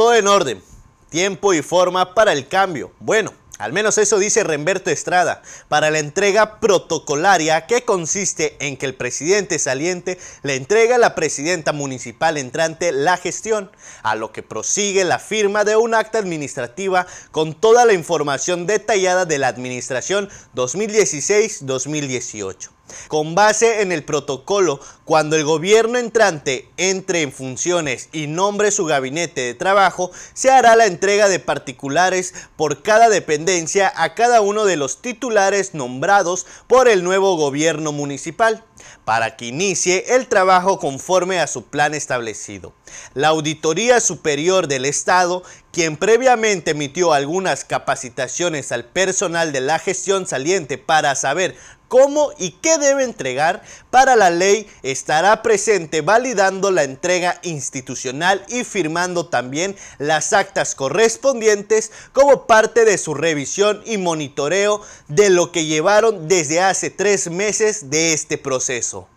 Todo en orden, tiempo y forma para el cambio. Bueno, al menos eso dice Remberto Estrada, para la entrega protocolaria que consiste en que el presidente saliente le entrega a la presidenta municipal entrante la gestión, a lo que prosigue la firma de un acta administrativa con toda la información detallada de la administración 2016-2018. Con base en el protocolo, cuando el gobierno entrante entre en funciones y nombre su gabinete de trabajo, se hará la entrega de particulares por cada dependencia a cada uno de los titulares nombrados por el nuevo gobierno municipal para que inicie el trabajo conforme a su plan establecido. La Auditoría Superior del Estado quien previamente emitió algunas capacitaciones al personal de la gestión saliente para saber cómo y qué debe entregar para la ley, estará presente validando la entrega institucional y firmando también las actas correspondientes como parte de su revisión y monitoreo de lo que llevaron desde hace tres meses de este proceso.